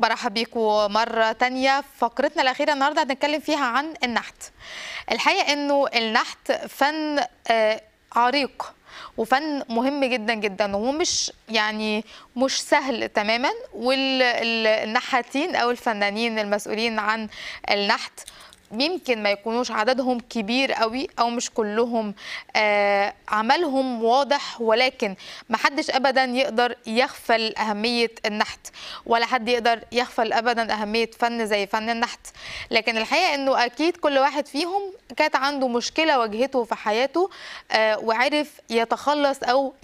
برحب بيكم مرة تانية فقرتنا الأخيرة النهاردة هنتكلم فيها عن النحت الحقيقة أنه النحت فن آه، عريق وفن مهم جدا جدا ومش مش يعني مش سهل تماما والنحاتين او الفنانين المسؤولين عن النحت يمكن ما يكونوش عددهم كبير قوي او مش كلهم آه، عملهم واضح ولكن ما حدش ابدا يقدر يغفل اهميه النحت ولا حد يقدر يغفل ابدا اهميه فن زي فن النحت لكن الحقيقه انه اكيد كل واحد فيهم كانت عنده مشكله واجهته في حياته آه، وعرف يتخلص او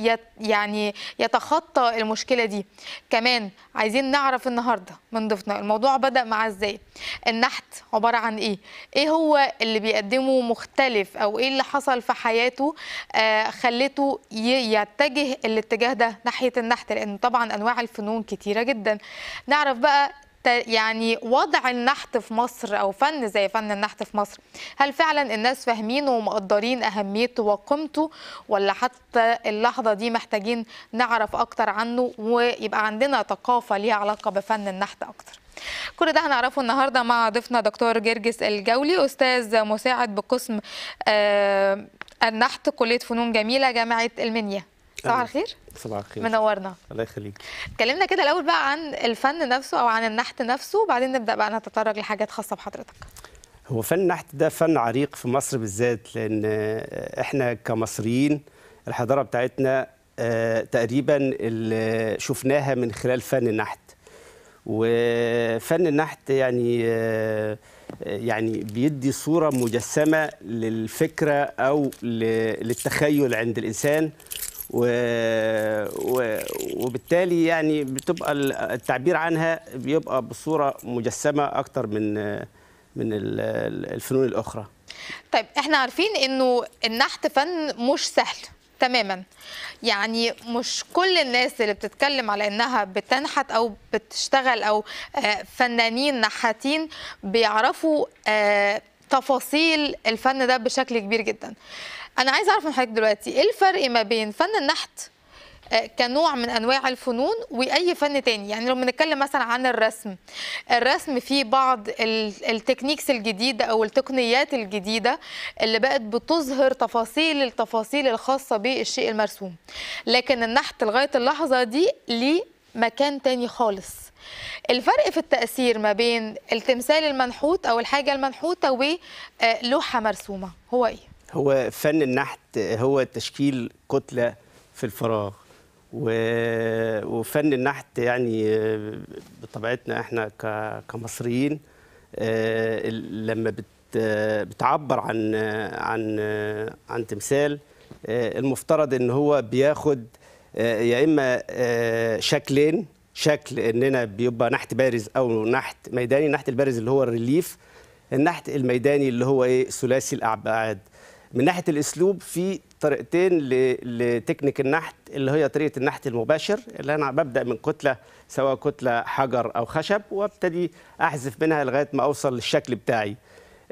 يعني يتخطى المشكله دي كمان عايزين نعرف النهارده من ضيفنا الموضوع بدا مع ازاي النحت عباره عن ايه ايه هو اللي بيقدمه مختلف او ايه اللي حصل في حياته آه، خلته يتجه الاتجاه ده ناحيه النحت لان طبعا انواع الفنون كتيره جدا نعرف بقى يعني وضع النحت في مصر او فن زي فن النحت في مصر هل فعلا الناس فاهمينه ومقدرين اهميته وقيمته ولا حتى اللحظه دي محتاجين نعرف اكتر عنه ويبقى عندنا ثقافه ليها علاقه بفن النحت اكتر كل ده هنعرفه النهارده مع ضيفنا دكتور جرجس الجولي استاذ مساعد بقسم آه، النحت كليه فنون جميله جامعه المنيا صباح الخير صباح الخير منورنا الله يخليك اتكلمنا كده الاول بقى عن الفن نفسه او عن النحت نفسه وبعدين نبدا بقى نتطرق لحاجات خاصه بحضرتك هو فن النحت ده فن عريق في مصر بالذات لان احنا كمصريين الحضاره بتاعتنا آه، تقريبا شفناها من خلال فن النحت وفن النحت يعني يعني بيدي صورة مجسمة للفكرة أو للتخيل عند الإنسان وبالتالي يعني بتبقى التعبير عنها بيبقى بصورة مجسمة أكتر من من الفنون الأخرى طيب احنا عارفين انه النحت فن مش سهل تماما يعني مش كل الناس اللي بتتكلم على انها بتنحت او بتشتغل او آه، فنانين نحاتين بيعرفوا آه، تفاصيل الفن ده بشكل كبير جدا انا عايز اعرف من حضرتك دلوقتي ايه الفرق ما بين فن النحت آه، كنوع من انواع الفنون واي فن تاني يعني لو بنتكلم مثلا عن الرسم الرسم فيه بعض التكنيكس الجديده او التقنيات الجديده اللي بقت بتظهر تفاصيل التفاصيل الخاصه بالشيء المرسوم لكن النحت لغايه اللحظه دي ليه مكان تاني خالص الفرق في التأثير ما بين التمثال المنحوت أو الحاجة المنحوتة ولوحة آه، مرسومة هو إيه؟ هو فن النحت هو تشكيل كتلة في الفراغ وفن النحت يعني بطبيعتنا احنا كمصريين آه، لما بتعبر عن عن عن تمثال آه، المفترض ان هو بياخد آه، يا اما شكلين شكل اننا بيبقى نحت بارز او نحت ميداني النحت البارز اللي هو الريليف النحت الميداني اللي هو ايه ثلاثي الابعاد من ناحيه الاسلوب في طريقتين لتكنيك النحت اللي هي طريقه النحت المباشر اللي انا ببدا من كتله سواء كتله حجر او خشب وابتدي احذف منها لغايه ما اوصل للشكل بتاعي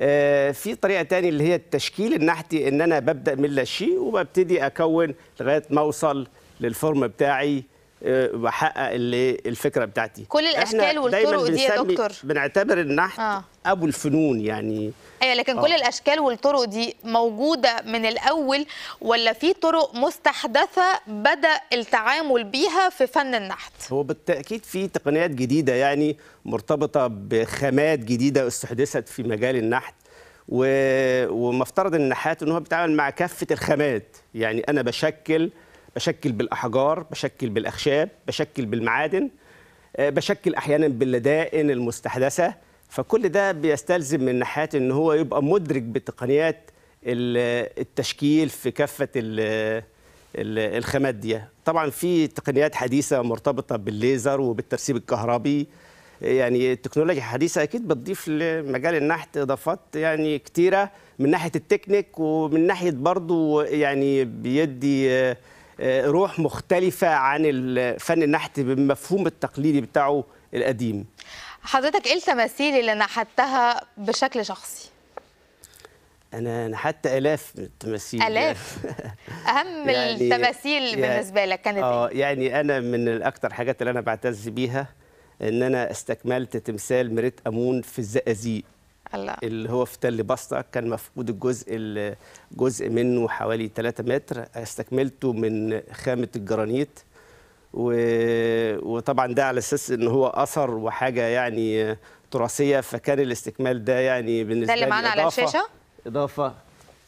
آه، في طريقه تانية اللي هي التشكيل النحتي ان انا ببدا من لا شيء وببتدي اكون لغايه ما اوصل للفورم بتاعي آه، واحقق اللي الفكره بتاعتي كل الاشكال والطرق دي يا دكتور بنعتبر النحت آه. ابو الفنون يعني ايوه لكن آه. كل الاشكال والطرق دي موجوده من الاول ولا في طرق مستحدثه بدا التعامل بيها في فن النحت هو بالتاكيد في تقنيات جديده يعني مرتبطه بخامات جديده استحدثت في مجال النحت و... ومفترض النحات ان هو بيتعامل مع كافه الخامات يعني انا بشكل بشكل بالاحجار بشكل بالاخشاب بشكل بالمعادن آه، بشكل احيانا باللدائن المستحدثه فكل ده بيستلزم من ناحيه ان هو يبقى مدرك بتقنيات التشكيل في كافه الخامات دي طبعا في تقنيات حديثه مرتبطه بالليزر وبالترسيب الكهربي يعني التكنولوجيا الحديثه اكيد بتضيف لمجال النحت اضافات يعني كتيره من ناحيه التكنيك ومن ناحيه برضو يعني بيدي آه، آه، روح مختلفه عن الفن النحت بالمفهوم التقليدي بتاعه القديم حضرتك ايه التماثيل اللي نحتها بشكل شخصي انا نحت الاف من التماثيل الاف اهم يعني التماثيل يعني بالنسبه لك كانت اه إيه؟ يعني انا من الاكثر حاجات اللي انا بعتز بيها ان انا استكملت تمثال مريت امون في الزقازيق لا اللي هو في تل بسطة كان مفقود الجزء جزء منه حوالي 3 متر استكملته من خامة الجرانيت وطبعا ده على اساس ان هو اثر وحاجه يعني تراثيه فكان الاستكمال ده يعني بالنسبه لي ده اللي معانا على الشاشه اضافه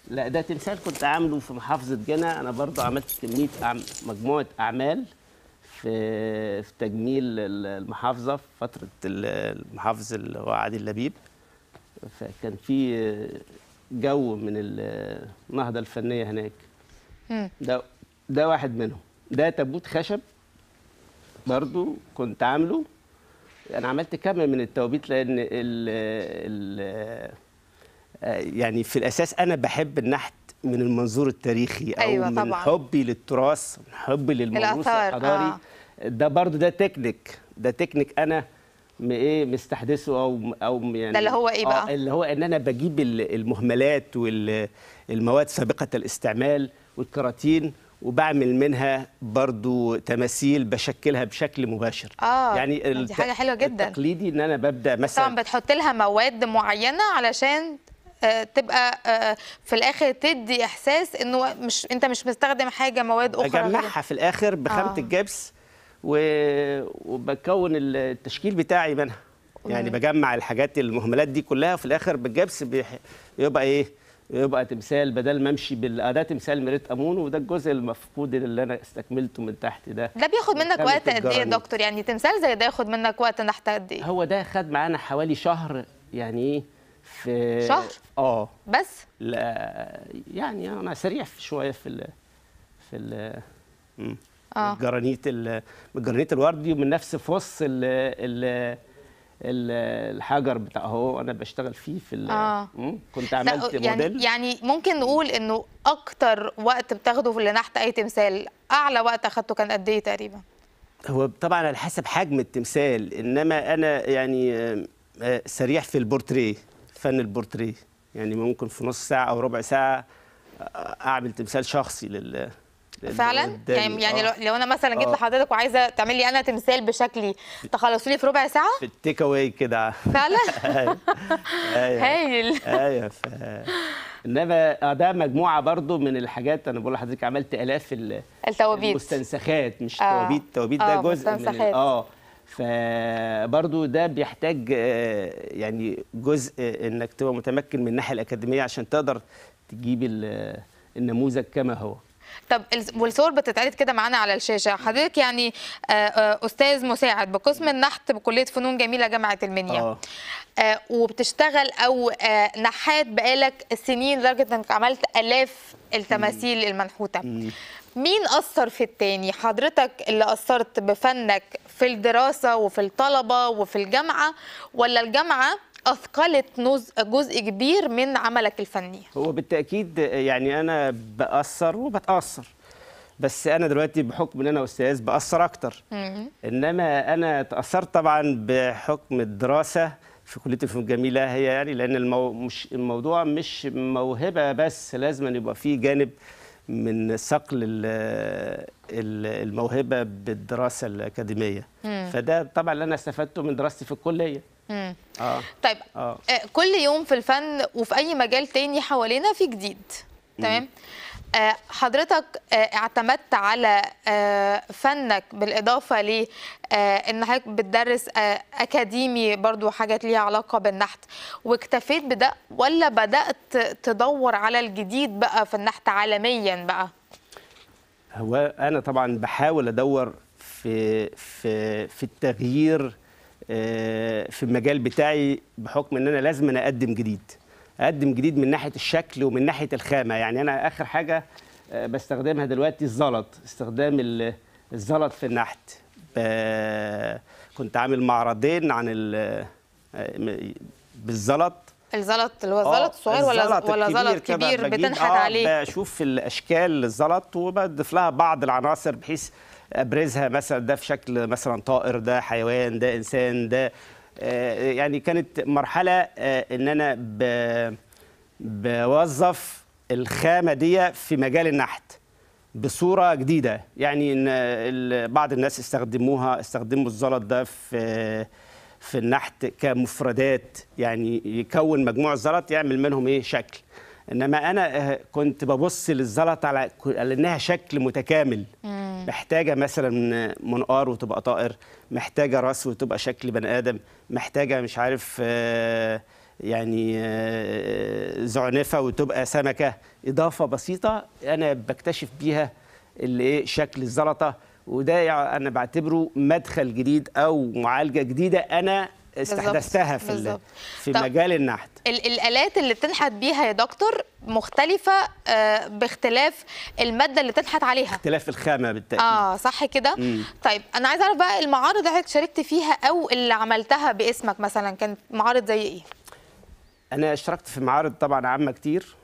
لا ده تمثال كنت عامله في محافظه جنا انا برضو عملت كميه أعم... مجموعه اعمال في في تجميل المحافظه في فتره المحافظ اللي هو عادل لبيب فكان في جو من النهضه الفنيه هناك ده ده واحد منهم ده تابوت خشب برضو كنت عامله انا عملت كم من التوابيت لان ال ال آه، يعني في الاساس انا بحب النحت من المنظور التاريخي او أيوة من طبعا. حبي للتراث من حبي للموروث الحضاري آه. ده برضو ده تكنيك ده تكنيك انا ايه مستحدثه او او يعني ده اللي هو ايه آه، بقى؟ اللي هو ان انا بجيب المهملات والمواد سابقه الاستعمال والكراتين وبعمل منها برضو تماثيل بشكلها بشكل مباشر آه يعني دي حاجه حلوه جدا التقليدي ان انا ببدا مثلا طبعا بتحط لها مواد معينه علشان آه، تبقى آه، في الاخر تدي احساس انه مش انت مش مستخدم حاجه مواد اخرى اجمعها في الاخر بخامه آه. الجبس وبكون التشكيل بتاعي منها يعني بجمع الحاجات المهملات دي كلها وفي الاخر بالجبس يبقى ايه يبقى تمثال بدل ما امشي بال آه، ده تمثال ميريت امون وده الجزء المفقود اللي انا استكملته من تحت ده ده بياخد منك وقت قد ايه يا دكتور يعني تمثال زي ده ياخد منك وقت تحت قد ايه هو ده خد معانا حوالي شهر يعني ايه في شهر اه بس لا يعني انا سريع شويه في ال في ال آه. جرانيت جرانيت الوردي ومن نفس فص ال ال الحجر بتاع هو انا بشتغل فيه في آه. كنت عملت يعني موديل يعني ممكن نقول انه اكتر وقت بتاخده لنحت اي تمثال اعلى وقت اخدته كان قد ايه تقريبا هو طبعا على حسب حجم التمثال انما انا يعني آه، آه، سريع في البورتريه فن البورتريه يعني ممكن في نص ساعه او ربع ساعه آه، اعمل تمثال شخصي لل فعلا يعني يعني آه. لو انا مثلا جيت آه. لحضرتك وعايزه تعمل لي انا تمثال بشكلي تخلصي لي في ربع ساعه في التيك اواي كده فعلا أيوه. أيوه. هايل ايوه انما آه، ده مجموعه برضو من الحاجات انا بقول لحضرتك عملت الاف التوابيت المستنسخات مش آه. توابيت توابيت ده آه. جزء من اه فبرضو ده بيحتاج آه، يعني جزء آه، انك تبقى متمكن من الناحيه الاكاديميه عشان تقدر تجيب النموذج كما هو طب والصور بتتعرض كده معانا على الشاشه حضرتك يعني آه، آه، استاذ مساعد بقسم النحت بكليه فنون جميله جامعه المنيا آه. آه، وبتشتغل او نحات بقالك سنين لدرجه انك عملت الاف التماثيل المنحوته مين اثر في التاني حضرتك اللي اثرت بفنك في الدراسه وفي الطلبه وفي الجامعه ولا الجامعه اثقلت جزء كبير من عملك الفني هو بالتاكيد يعني انا باثر وبتاثر بس انا دلوقتي بحكم ان انا استاذ باثر اكتر انما انا تاثرت طبعا بحكم الدراسه في كليه الفنون الجميله هي يعني لان المو... مش الموضوع مش موهبه بس لازم يبقى فيه جانب من صقل الموهبه بالدراسه الاكاديميه مم. فده طبعا اللي انا استفدته من دراستي في الكليه مم. آه. طيب آه. آه، كل يوم في الفن وفي اي مجال تاني حوالينا في جديد تمام آه، حضرتك آه، اعتمدت على آه، فنك بالإضافة ل إن حضرتك بتدرس أكاديمي برضو حاجات ليها علاقة بالنحت واكتفيت بده ولا بدأت تدور على الجديد بقى في النحت عالميا بقى؟ هو أنا طبعا بحاول أدور في في في التغيير في المجال بتاعي بحكم إن أنا لازم أنا أقدم جديد اقدم جديد من ناحيه الشكل ومن ناحيه الخامه يعني انا اخر حاجه آه، بستخدمها دلوقتي الزلط استخدام الزلط في النحت كنت عامل معرضين عن آه، بالزلط الزلط اللي هو آه، زلط صغير ولا ولا زلط كبير بتنحت عليه بشوف الاشكال الزلط وبضيف لها بعض العناصر بحيث ابرزها مثلا ده في شكل مثلا طائر ده حيوان ده انسان ده آه، يعني كانت مرحله آه، ان انا بوظف الخامه دي في مجال النحت بصوره جديده يعني ان بعض الناس استخدموها استخدموا الزلط ده في في النحت كمفردات يعني يكون مجموع الزلط يعمل منهم ايه شكل انما انا آه، كنت ببص للزلط على انها شكل متكامل محتاجه مثلا منقار وتبقى طائر محتاجه راس وتبقى شكل بني ادم محتاجه مش عارف آه، يعني آه، زعنفه وتبقى سمكه اضافه بسيطه انا بكتشف بيها إيه شكل الزلطه وده يعني انا بعتبره مدخل جديد او معالجه جديده انا استحدثتها في في مجال النحت الالات اللي بتنحت بيها يا دكتور مختلفه آه، باختلاف الماده اللي تنحت عليها اختلاف الخامه بالتاكيد اه صح كده طيب انا عايز اعرف بقى المعارض اللي شاركت فيها او اللي عملتها باسمك مثلا كانت معارض زي ايه انا اشتركت في معارض طبعا عامه كتير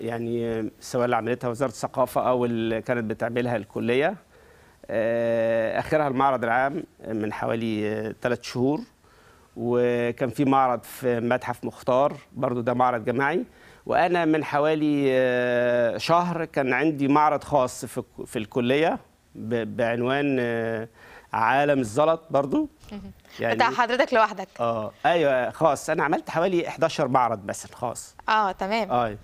يعني سواء اللي عملتها وزاره الثقافه او اللي كانت بتعملها الكليه آه، اخرها المعرض العام من حوالي ثلاث آه، شهور وكان في معرض في متحف مختار برضو ده معرض جماعي وانا من حوالي آه، شهر كان عندي معرض خاص في الكليه بعنوان آه، عالم الزلط برضو يعني بتاع حضرتك لوحدك اه ايوه خاص انا عملت حوالي 11 معرض بس خاص اه تمام اه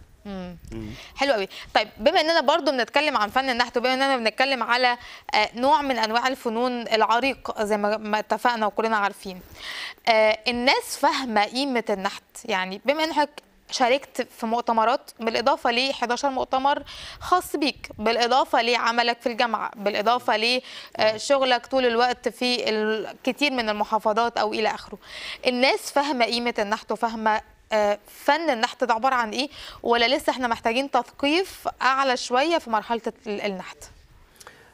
حلو قوي طيب بما اننا برضو بنتكلم عن فن النحت وبما اننا بنتكلم على آه، نوع من انواع الفنون العريق زي ما اتفقنا وكلنا عارفين آه، الناس فاهمه قيمه النحت يعني بما انك شاركت في مؤتمرات بالاضافه ل 11 مؤتمر خاص بيك بالاضافه لعملك في الجامعه بالاضافه لشغلك آه، طول الوقت في كتير من المحافظات او الى اخره الناس فاهمه قيمه النحت وفاهمه فن النحت ده عباره عن ايه ولا لسه احنا محتاجين تثقيف اعلى شويه في مرحله النحت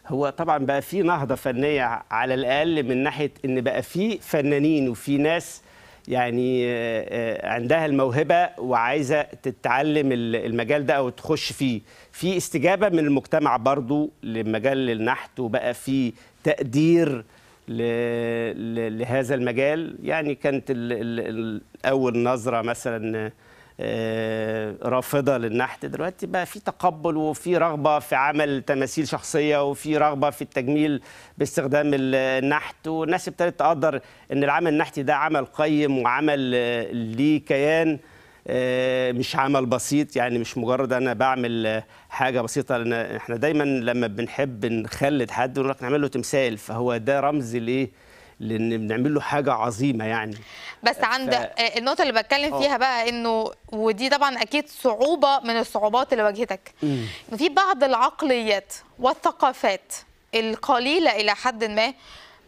هو طبعا بقى في نهضه فنيه على الاقل من ناحيه ان بقى في فنانين وفي ناس يعني آه، آه، عندها الموهبه وعايزه تتعلم المجال ده او تخش فيه في استجابه من المجتمع برضو لمجال النحت وبقى في تقدير لهذا المجال يعني كانت اول نظره مثلا آه، رافضه للنحت دلوقتي بقى في تقبل وفي رغبه في عمل تماثيل شخصيه وفي رغبه في التجميل باستخدام النحت والناس ابتدت تقدر ان العمل النحتي ده عمل قيم وعمل آه، ليه كيان آه، مش عمل بسيط يعني مش مجرد انا بعمل حاجه بسيطه لان احنا دايما لما بنحب نخلد حد نقول لك نعمل له تمثال فهو ده رمز لايه لان بنعمل له حاجه عظيمه يعني بس عند ف... آه، النقطه اللي بتكلم أوه. فيها بقى انه ودي طبعا اكيد صعوبه من الصعوبات اللي واجهتك في بعض العقليات والثقافات القليله الى حد ما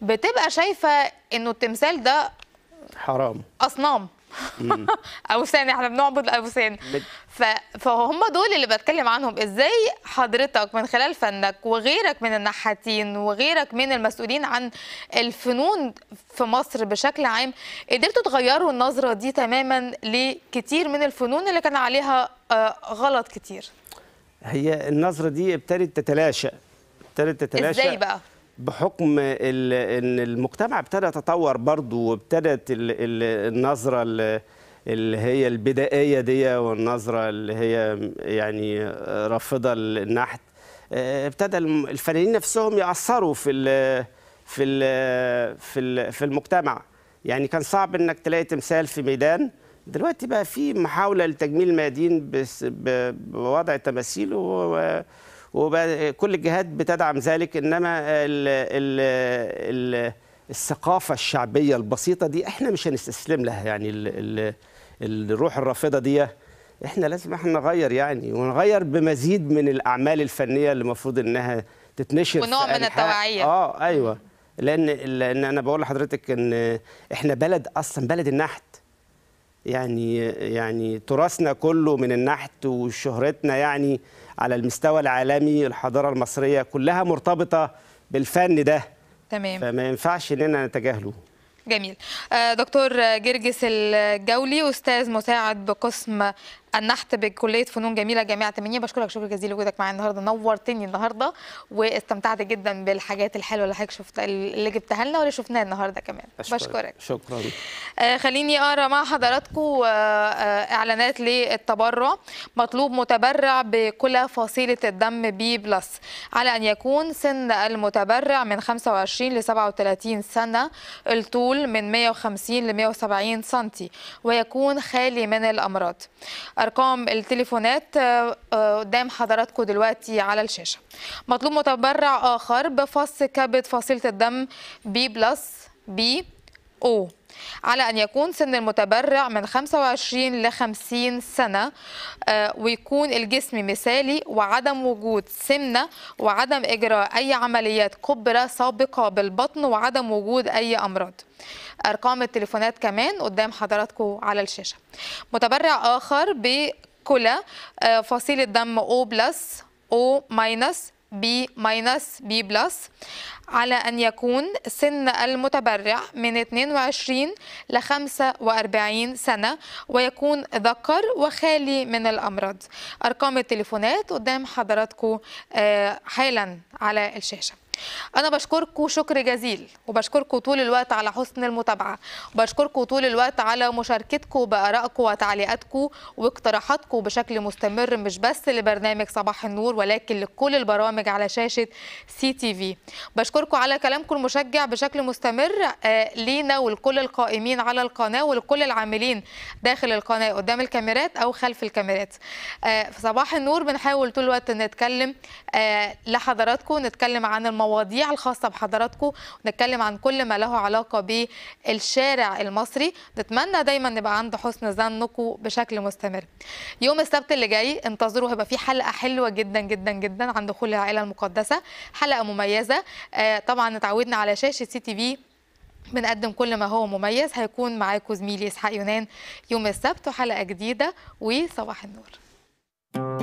بتبقى شايفه انه التمثال ده حرام اصنام ثاني احنا بنعبد ف... فهم دول اللي بتكلم عنهم ازاي حضرتك من خلال فنك وغيرك من النحاتين وغيرك من المسؤولين عن الفنون في مصر بشكل عام قدرتوا تغيروا النظره دي تماما لكتير من الفنون اللي كان عليها آه، غلط كتير هي النظره دي ابتدت تتلاشى ابتدت تتلاشى ازاي بقى بحكم ان المجتمع ابتدى يتطور برضه وابتدت النظره اللي هي البدائيه دي والنظره اللي هي يعني رافضه النحت ابتدى الفنانين نفسهم ياثروا في الـ في الـ في الـ في المجتمع يعني كان صعب انك تلاقي تمثال في ميدان دلوقتي بقى في محاوله لتجميل الميادين بوضع التماثيل و وكل الجهات بتدعم ذلك انما ال ال الـ الثقافه الشعبيه البسيطه دي احنا مش هنستسلم لها يعني ال ال الروح الرافضه دي احنا لازم احنا نغير يعني ونغير بمزيد من الاعمال الفنيه اللي المفروض انها تتنشر ونوع من التوعيه اه ايوه لان لان انا بقول لحضرتك ان احنا بلد اصلا بلد النحت يعني يعني تراثنا كله من النحت وشهرتنا يعني على المستوى العالمي الحضاره المصريه كلها مرتبطه بالفن ده تمام فما ينفعش اننا نتجاهله جميل آه، دكتور جرجس الجولي استاذ مساعد بقسم النحت بكليه فنون جميله جامعه 8 بشكرك شكرا جزيلا لوجودك معايا النهارده نورتني النهارده واستمتعت جدا بالحاجات الحلوه اللي حضرتك شفت اللي جبتها لنا واللي شفناها النهارده كمان أشكرك. بشكرك شكرا آه خليني اقرا مع حضراتكم آه آه اعلانات للتبرع مطلوب متبرع بكلى فصيله الدم بي بلس على ان يكون سن المتبرع من 25 ل 37 سنه الطول من 150 ل 170 سم ويكون خالي من الامراض ارقام التليفونات آه، آه، قدام حضراتكم دلوقتي على الشاشه مطلوب متبرع اخر بفص كبد فصيله الدم بي بلس بي أو على أن يكون سن المتبرع من 25 ل 50 سنة آه، ويكون الجسم مثالي وعدم وجود سمنة وعدم إجراء أي عمليات كبرى سابقة بالبطن وعدم وجود أي أمراض أرقام التليفونات كمان قدام حضراتكم على الشاشة متبرع آخر بكلى آه، فصيلة دم او بلس او ماينس B ماينس B بلس على أن يكون سن المتبرع من 22 ل 45 سنة ويكون ذكر وخالي من الأمراض أرقام التليفونات قدام حضراتكم آه، حالا على الشاشة انا بشكركم شكر جزيل وبشكركم طول الوقت على حسن المتابعه وبشكركم طول الوقت على مشاركتكم بارائكم وتعليقاتكم واقتراحاتكم بشكل مستمر مش بس لبرنامج صباح النور ولكن لكل البرامج على شاشه سي تي في بشكركم على كلامكم المشجع بشكل مستمر آه، لينا ولكل القائمين على القناه ولكل العاملين داخل القناه قدام الكاميرات او خلف الكاميرات في آه، صباح النور بنحاول طول الوقت نتكلم آه، لحضراتكم نتكلم عن الموضوع المواضيع الخاصة بحضراتكم ونتكلم عن كل ما له علاقة بالشارع المصري نتمنى دايما نبقى عند حسن ظنكم بشكل مستمر يوم السبت اللي جاي انتظروا هيبقى في حلقة حلوة جدا جدا جدا عن دخول العائلة المقدسة حلقة مميزة آه، طبعا اتعودنا على شاشة سي تي في بنقدم كل ما هو مميز هيكون معاكم زميلي اسحاق يونان يوم السبت وحلقه جديده وصباح النور